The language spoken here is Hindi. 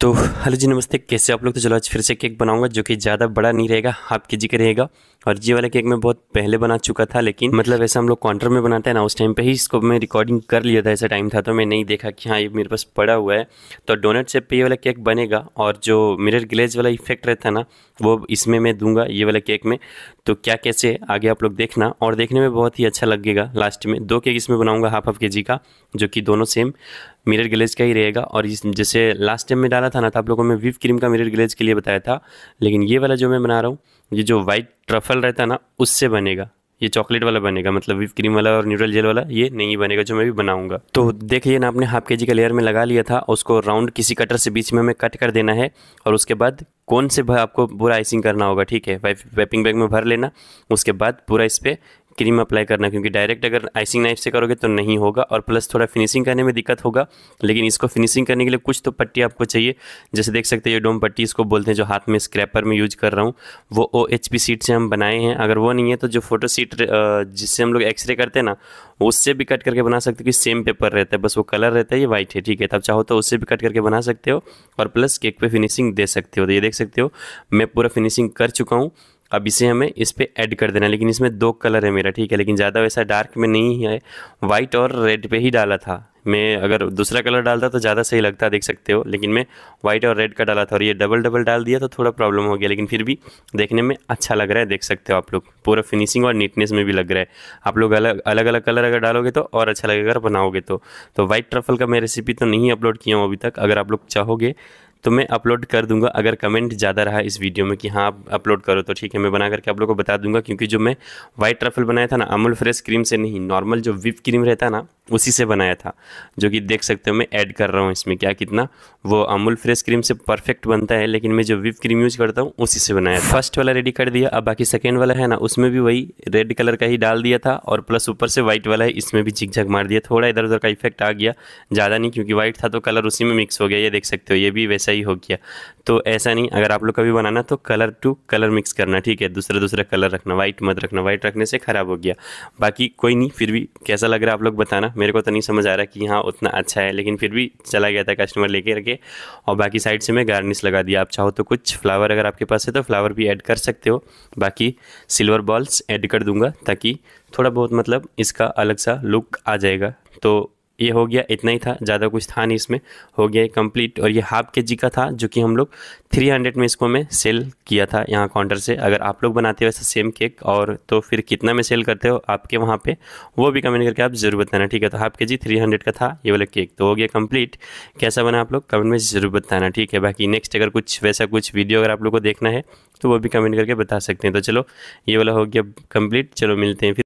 तो हेलो जी नमस्ते कैसे आप लोग तो चलो आज फिर से केक बनाऊंगा जो कि ज़्यादा बड़ा नहीं रहेगा हाफ के जी का रहेगा और ये वाला केक मैं बहुत पहले बना चुका था लेकिन मतलब ऐसा हम लोग काउंटर में बनाते हैं ना उस टाइम पे ही इसको मैं रिकॉर्डिंग कर लिया था ऐसा टाइम था तो मैं नहीं देखा कि हाँ ये मेरे पास पड़ा हुआ है तो डोनट शेप पे ये वाला केक बनेगा और जो मिरर ग्लेज वाला इफेक्ट रहता ना वो इसमें मैं दूंगा ये वाला केक में तो क्या कैसे आगे आप लोग देखना और देखने में बहुत ही अच्छा लगेगा लास्ट में दो केक इसमें बनाऊँगा हाफ हाफ के जी का जो कि दोनों सेम मिरर ग्लेज का ही रहेगा और जैसे लास्ट टाइम में डाला बताया था ना तो आप लोगों में विप क्रीम का मिरर ग्लेज के लिए बताया था लेकिन ये वाला जो मैं बना रहा हूँ ये जो वाइट ट्रफल रहता है ना उससे बनेगा ये चॉकलेट वाला बनेगा मतलब विप क्रीम वाला और न्यूट्रल जेल वाला ये नहीं बनेगा जो मैं भी बनाऊंगा तो देखिए ना आपने हाफ के जी का लेयर में लगा लिया था उसको राउंड किसी कटर से बीच में हमें कट कर देना है और उसके बाद कौन से आपको पूरा आइसिंग करना होगा ठीक है वाइपिंग बैग में भर लेना उसके बाद पूरा इस पर क्रीम अप्लाई करना क्योंकि डायरेक्ट अगर आइसिंग नाइफ से करोगे तो नहीं होगा और प्लस थोड़ा फिनिशिंग करने में दिक्कत होगा लेकिन इसको फिनिशिंग करने के लिए कुछ तो पट्टी आपको चाहिए जैसे देख सकते हैं ये डोम पट्टी इसको बोलते हैं जो हाथ में स्क्रैपर में यूज कर रहा हूँ वो ओ एच पी सीट से हम बनाए हैं अगर वो नहीं है तो जो फोटो सीट जिससे हम लोग एक्सरे करते हैं ना उससे भी कट करके बना सकते हो कि सेम पेपर रहता है बस वो कलर रहता है ये वाइट है ठीक है तब तो चाहो तो उससे भी कट करके बना सकते हो और प्लस केक पर फिनिशिंग दे सकते हो तो ये देख सकते हो मैं पूरा फिनिशिंग कर चुका हूँ अब इसे हमें इस पर ऐड कर देना लेकिन इसमें दो कलर है मेरा ठीक है लेकिन ज़्यादा वैसा डार्क में नहीं है वाइट और रेड पे ही डाला था मैं अगर दूसरा कलर डालता तो ज़्यादा सही लगता देख सकते हो लेकिन मैं वाइट और रेड का डाला था और ये डबल डबल डाल दिया तो थोड़ा प्रॉब्लम हो गया लेकिन फिर भी देखने में अच्छा लग रहा है देख सकते हो आप लोग पूरा फिनिशिंग और नीटनेस में भी लग रहा है आप लोग अलग अलग अलग कलर अगर डालोगे तो और अच्छा लगेगा अगर बनाओगे तो, तो वाइट ट्रफल का मैं रेसिपी तो नहीं अपलोड किया हूँ अभी तक अगर आप लोग चाहोगे तो मैं अपलोड कर दूंगा अगर कमेंट ज़्यादा रहा इस वीडियो में कि हाँ आप अपलोड करो तो ठीक है मैं बना करके आप लोगों को बता दूंगा क्योंकि जो मैं वाइट ट्रफल बनाया था ना अमूल फ्रेश क्रीम से नहीं नॉर्मल जो विप क्रीम रहता ना उसी से बनाया था जो कि देख सकते हो मैं ऐड कर रहा हूँ इसमें क्या कितना वो अमूल फ्रेश क्रीम से परफेक्ट बनता है लेकिन मैं जो विप क्रीम यूज़ करता हूँ उसी से बनाया फर्स्ट वाला रेडी कर दिया अब बाकी सेकेंड वाला है ना उसमें भी वही रेड कलर का ही डाल दिया था और प्लस ऊपर से वाइट वाला है इसमें भी झिकझक मार दिया थोड़ा इधर उधर का इफेक्ट आ गया ज़्यादा नहीं क्योंकि वाइट था तो कलर उसी में मिक्स हो गया ये देख सकते हो ये भी वैसा ही हो गया तो ऐसा नहीं अगर आप लोग का भी बनाना तो कलर टू कलर मिक्स करना ठीक है दूसरा दूसरा कलर रखना वाइट मत रखना वाइट रखने से ख़राब हो गया बाकी कोई नहीं फिर भी कैसा लग रहा है आप लोग बताना मेरे को तो नहीं समझ आ रहा कि हाँ उतना अच्छा है लेकिन फिर भी चला गया था कस्टमर लेके रखे और बाकी साइड से मैं गार्निश लगा दिया आप चाहो तो कुछ फ्लावर अगर आपके पास है तो फ्लावर भी ऐड कर सकते हो बाकी सिल्वर बॉल्स ऐड कर दूंगा ताकि थोड़ा बहुत मतलब इसका अलग सा लुक आ जाएगा तो ये हो गया इतना ही था ज़्यादा कुछ था नहीं इसमें हो गया कंप्लीट और ये हाफ के जी का था जो कि हम लोग 300 में इसको मैं सेल किया था यहाँ काउंटर से अगर आप लोग बनाते हो ऐसा सेम केक और तो फिर कितना में सेल करते हो आपके वहाँ पे वो भी कमेंट करके आप ज़रूर बताना ठीक है तो हाफ के जी थ्री हंड्रेड का था ये वाला केक तो हो गया कम्प्लीट कैसा बना आप लोग कमेंट में ज़रूर बताना ठीक है बाकी नेक्स्ट अगर कुछ वैसा कुछ वीडियो अगर आप लोग को देखना है तो वो भी कमेंट करके बता सकते हैं तो चलो ये वाला हो गया कम्प्लीट चलो मिलते हैं फिर